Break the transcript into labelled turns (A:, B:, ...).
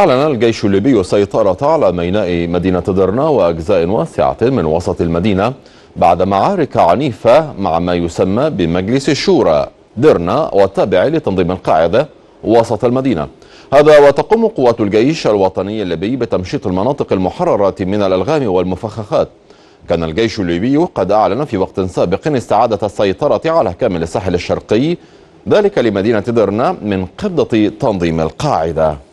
A: أعلن الجيش الليبي السيطرة على ميناء مدينة درنا وأجزاء واسعة من وسط المدينة بعد معارك عنيفة مع ما يسمى بمجلس الشورى درنا والتابع لتنظيم القاعدة وسط المدينة هذا وتقوم قوات الجيش الوطني الليبي بتمشيط المناطق المحررة من الألغام والمفخخات كان الجيش الليبي قد أعلن في وقت سابق استعادة السيطرة على كامل الساحل الشرقي ذلك لمدينة درنا من قبضة تنظيم القاعدة